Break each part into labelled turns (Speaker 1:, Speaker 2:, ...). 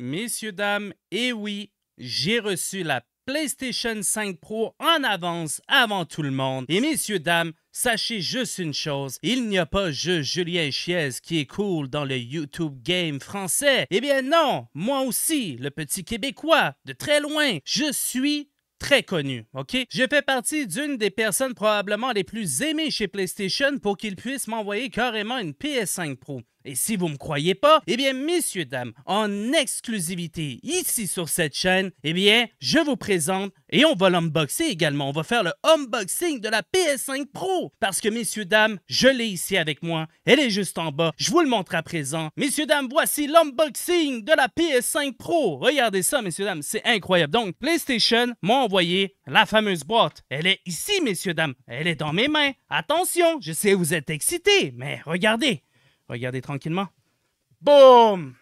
Speaker 1: Messieurs, dames, et oui, j'ai reçu la PlayStation 5 Pro en avance avant tout le monde. Et messieurs, dames, sachez juste une chose, il n'y a pas juste Julien Chiez qui est cool dans le YouTube game français. Eh bien non, moi aussi, le petit Québécois, de très loin, je suis très connu, OK? Je fais partie d'une des personnes probablement les plus aimées chez PlayStation pour qu'ils puissent m'envoyer carrément une PS5 Pro. Et si vous me croyez pas, eh bien, messieurs, dames, en exclusivité ici sur cette chaîne, eh bien, je vous présente et on va l'unboxer également. On va faire le unboxing de la PS5 Pro parce que, messieurs, dames, je l'ai ici avec moi. Elle est juste en bas. Je vous le montre à présent. Messieurs, dames, voici l'unboxing de la PS5 Pro. Regardez ça, messieurs, dames, c'est incroyable. Donc, PlayStation m'a envoyé la fameuse boîte. Elle est ici, messieurs, dames. Elle est dans mes mains. Attention, je sais vous êtes excités, mais regardez. Regardez tranquillement. Boum!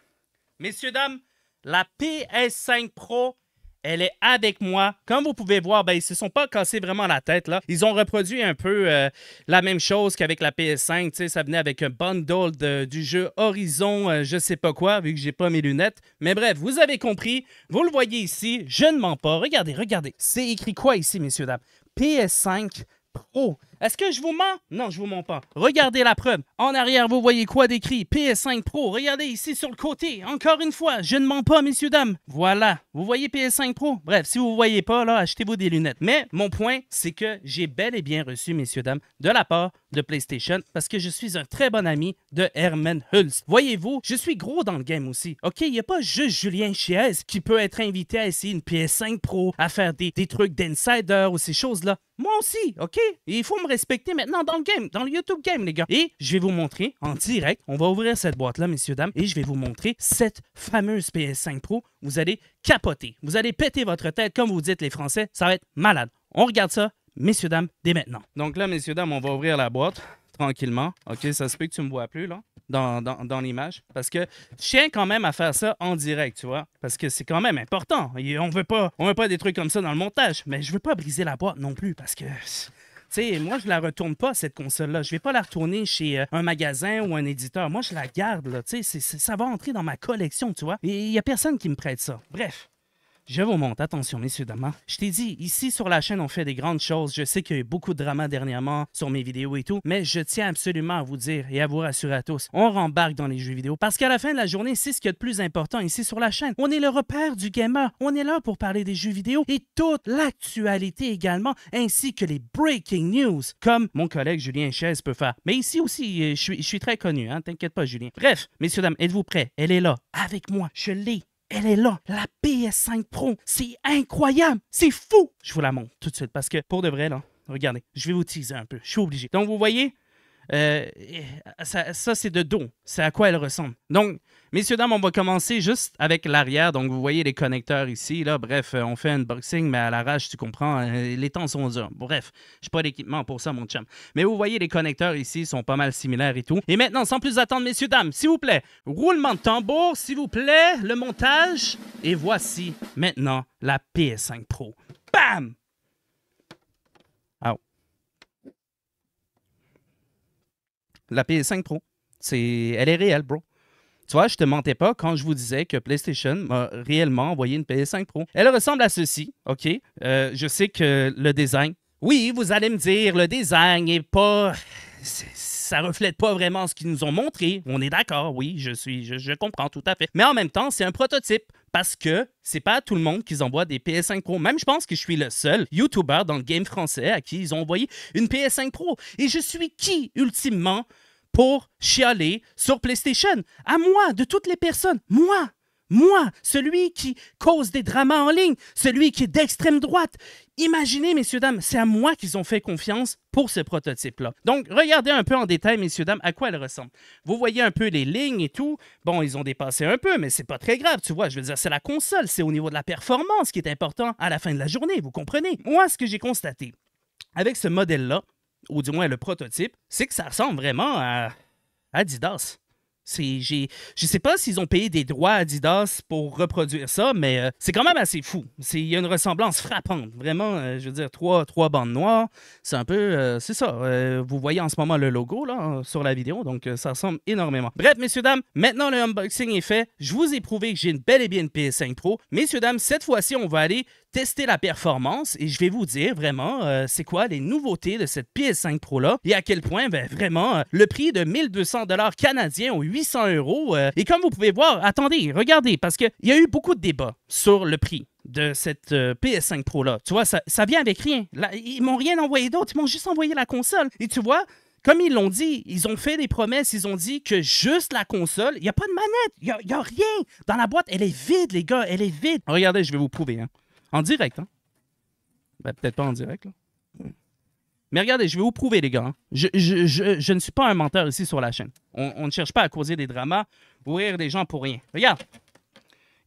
Speaker 1: Messieurs, dames, la PS5 Pro, elle est avec moi. Comme vous pouvez voir, ben, ils ne se sont pas cassés vraiment la tête. Là. Ils ont reproduit un peu euh, la même chose qu'avec la PS5. ça venait avec un bundle du jeu Horizon, je euh, je sais pas quoi, vu que j'ai pas mes lunettes. Mais bref, vous avez compris. Vous le voyez ici. Je ne mens pas. Regardez, regardez. C'est écrit quoi ici, messieurs, dames? PS5 Pro. Est-ce que je vous mens? Non, je vous mens pas. Regardez la preuve. En arrière, vous voyez quoi d'écrit? PS5 Pro. Regardez ici sur le côté. Encore une fois, je ne mens pas, messieurs, dames. Voilà. Vous voyez PS5 Pro? Bref, si vous ne voyez pas, là, achetez-vous des lunettes. Mais mon point, c'est que j'ai bel et bien reçu, messieurs, dames, de la part de PlayStation parce que je suis un très bon ami de Herman Hulse. Voyez-vous, je suis gros dans le game aussi. OK, il n'y a pas juste Julien Chies qui peut être invité à essayer une PS5 Pro, à faire des, trucs d'insider ou ces choses-là. Moi aussi, OK? il faut me respecter maintenant dans le game, dans le YouTube game, les gars. Et je vais vous montrer en direct, on va ouvrir cette boîte-là, messieurs, dames, et je vais vous montrer cette fameuse PS5 Pro. Vous allez capoter, vous allez péter votre tête, comme vous dites les Français, ça va être malade. On regarde ça, messieurs, dames, dès maintenant. Donc là, messieurs, dames, on va ouvrir la boîte tranquillement. OK, ça se peut que tu me vois plus, là dans, l'image. Parce que je tiens quand même à faire ça en direct, tu vois. Parce que c'est quand même important. Et on veut pas, on veut pas des trucs comme ça dans le montage. Mais je veux pas briser la boîte non plus parce que sais, moi, je la retourne pas, cette console-là. Je vais pas la retourner chez euh, un magasin ou un éditeur. Moi, je la garde, là. Tu ça va entrer dans ma collection, tu vois. Et il y a personne qui me prête ça. Bref. Je vous montre, attention, messieurs, dames. Hein. Je t'ai dit, ici sur la chaîne, on fait des grandes choses. Je sais qu'il y a eu beaucoup de drama dernièrement sur mes vidéos et tout, mais je tiens absolument à vous dire et à vous rassurer à tous, on rembarque dans les jeux vidéo parce qu'à la fin de la journée, c'est ce qu'il y a de plus important ici sur la chaîne. On est le repère du gamer. On est là pour parler des jeux vidéo et toute l'actualité également, ainsi que les breaking news, comme mon collègue Julien Chaise peut faire. Mais ici aussi, euh, je suis, je suis très connu, hein, t'inquiète pas, Julien. Bref, messieurs, dames, êtes-vous prêts? Elle est là, avec moi, je l'ai elle est là, la PS5 Pro. C'est incroyable, c'est fou. Je vous la montre tout de suite parce que pour de vrai, là, regardez, je vais vous teaser un peu. Je suis obligé. Donc, vous voyez, euh, euh, ça, c'est de dos. C'est à quoi elle ressemble. Donc, messieurs, dames, on va commencer juste avec l'arrière. Donc, vous voyez les connecteurs ici. Là. Bref, euh, on fait un boxing, mais à l'arrache, tu comprends, les temps sont durs. Bref, je pas l'équipement pour ça, mon chum. Mais vous voyez, les connecteurs ici sont pas mal similaires et tout. Et maintenant, sans plus attendre, messieurs, dames, s'il vous plaît, roulement de tambour, s'il vous plaît, le montage. Et voici maintenant la PS5 Pro. Bam! la PS5 Pro. C'est, elle est réelle, bro. Tu vois, je te mentais pas quand je vous disais que PlayStation m'a réellement envoyé une PS5 Pro. Elle ressemble à ceci, OK? Euh, je sais que le design... Oui, vous allez me dire, le design n'est pas... C'est ça reflète pas vraiment ce qu'ils nous ont montré. On est d'accord, oui, je suis, je, comprends tout à fait. Mais en même temps, c'est un prototype parce que c'est pas à tout le monde qu'ils envoient des PS5 Pro. Même je pense que je suis le seul YouTuber dans le game français à qui ils ont envoyé une PS5 Pro. Et je suis qui ultimement pour chialer sur PlayStation À moi, de toutes les personnes, moi moi, celui qui cause des dramas en ligne, celui qui est d'extrême droite. Imaginez, messieurs, dames, c'est à moi qu'ils ont fait confiance pour ce prototype-là. Donc, regardez un peu en détail, messieurs, dames, à quoi elle ressemble. Vous voyez un peu les lignes et tout. Bon, ils ont dépassé un peu, mais c'est pas très grave, tu vois. Je veux dire, c'est la console, c'est au niveau de la performance qui est important à la fin de la journée, vous comprenez? Moi, ce que j'ai constaté avec ce modèle-là, ou du moins le prototype, c'est que ça ressemble vraiment à Adidas. Je ne sais pas s'ils ont payé des droits à Adidas pour reproduire ça, mais euh, c'est quand même assez fou. Il y a une ressemblance frappante. Vraiment, euh, je veux dire, trois, trois bandes noires, c'est un peu... Euh, c'est ça. vous voyez en ce moment le logo là, sur la vidéo, donc ça ressemble énormément. Bref, messieurs, dames, maintenant le unboxing est fait. Je vous ai prouvé que j'ai une belle et bien PS5 Pro. Messieurs, dames, cette fois-ci, on va aller tester la performance et je vais vous dire vraiment euh, c'est quoi les nouveautés de cette PS5 Pro-là et à quel point ben, vraiment euh, le prix de 1200 dollars canadiens ou 800 euros. Euh, et comme vous pouvez voir, attendez, regardez, parce qu'il y a eu beaucoup de débats sur le prix de cette PS5 Pro-là. Tu vois, ça, vient avec rien. ils m'ont rien envoyé d'autre, ils m'ont juste envoyé la console. Et tu vois, comme ils l'ont dit, ils ont fait des promesses, ils ont dit que juste la console, il n'y a pas de manette, il n'y a, rien. Dans la boîte, elle est vide, les gars, elle est vide. Regardez, je vais vous prouver. Hein. En direct, hein? Ben, peut-être pas en direct, là. Mais regardez, je vais vous prouver, les gars. Hein. Je, ne suis pas un menteur ici sur la chaîne. On, ne cherche pas à causer des dramas ou rire des gens pour rien. Regarde.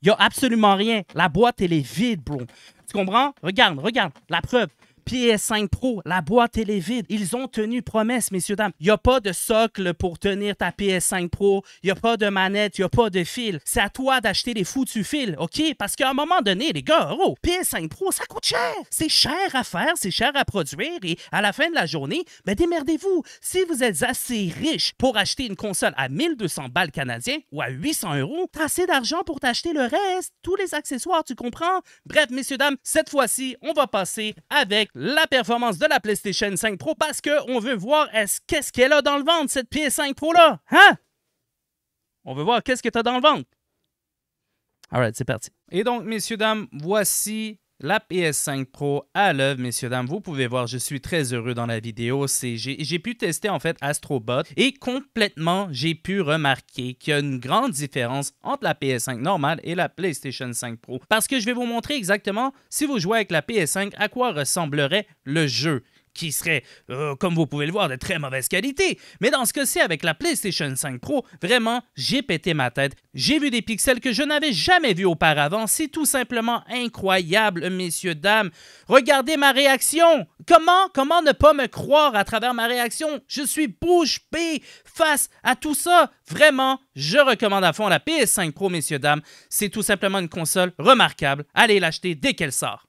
Speaker 1: Il n'y a absolument rien. La boîte, elle est vide, bro. Tu comprends? Regarde, regarde. La preuve. PS5 Pro, la boîte elle est vide. Ils ont tenu promesse, messieurs, dames. Il n'y a pas de socle pour tenir ta PS5 Pro. Il n'y a pas de manette, il n'y a pas de fil. C'est à toi d'acheter les foutus fils, OK? Parce qu'à un moment donné, les gars, oh, PS5 Pro, ça coûte cher. C'est cher à faire, c'est cher à produire et à la fin de la journée, ben démerdez-vous. Si vous êtes assez riche pour acheter une console à 1200 balles canadiens ou à 800 euros, t'as assez d'argent pour t'acheter le reste, tous les accessoires, tu comprends? Bref, messieurs, dames, cette fois-ci, on va passer avec la performance de la PlayStation 5 Pro parce qu'on veut voir qu'est-ce qu'elle a dans le ventre, cette PS5 Pro-là. Hein? On veut voir qu'est-ce que tu dans le ventre. Alright, c'est parti. Et donc, messieurs, dames, voici la PS5 Pro à l'œuvre, messieurs, dames. Vous pouvez voir, je suis très heureux dans la vidéo. J'ai pu tester en fait Astrobot et complètement, j'ai pu remarquer qu'il y a une grande différence entre la PS5 normale et la PlayStation 5 Pro. Parce que je vais vous montrer exactement, si vous jouez avec la PS5, à quoi ressemblerait le jeu qui serait, euh, comme vous pouvez le voir, de très mauvaise qualité. Mais dans ce que c'est avec la PlayStation 5 Pro, vraiment, j'ai pété ma tête. J'ai vu des pixels que je n'avais jamais vus auparavant. C'est tout simplement incroyable, messieurs, dames. Regardez ma réaction. Comment, comment ne pas me croire à travers ma réaction? Je suis bouche bée face à tout ça. Vraiment, je recommande à fond la PS5 Pro, messieurs, dames. C'est tout simplement une console remarquable. Allez l'acheter dès qu'elle sort.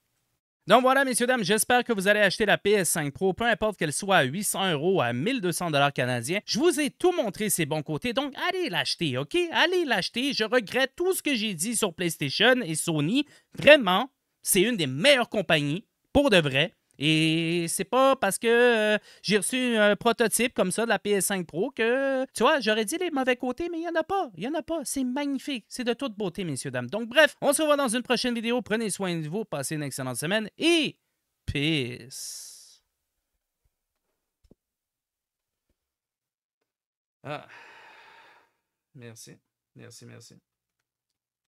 Speaker 1: Donc voilà, messieurs, dames, j'espère que vous allez acheter la PS5 Pro, peu importe qu'elle soit à 800 euros, à 1200 dollars canadiens. Je vous ai tout montré ses bons côtés, donc allez l'acheter, OK? Allez l'acheter. Je regrette tout ce que j'ai dit sur PlayStation et Sony. Vraiment, c'est une des meilleures compagnies, pour de vrai. Et c'est pas parce que euh, j'ai reçu un prototype comme ça de la PS5 Pro que, tu vois, j'aurais dit les mauvais côtés, mais il n'y en a pas. Il n'y en a pas. C'est magnifique. C'est de toute beauté, messieurs, dames. Donc, bref, on se revoit dans une prochaine vidéo. Prenez soin de vous. Passez une excellente semaine et peace. Ah. Merci. Merci, merci.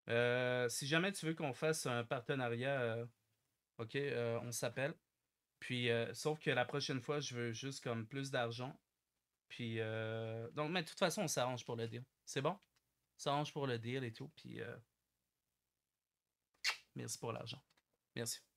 Speaker 1: Euh, si jamais tu veux qu'on fasse un partenariat, euh, OK, on s'appelle. Puis, euh, sauf que la prochaine fois, je veux juste comme plus d'argent. Puis, euh, donc, mais de toute façon, on s'arrange pour le deal. C'est bon? On s'arrange pour le deal et tout. Puis, euh, merci pour l'argent. Merci.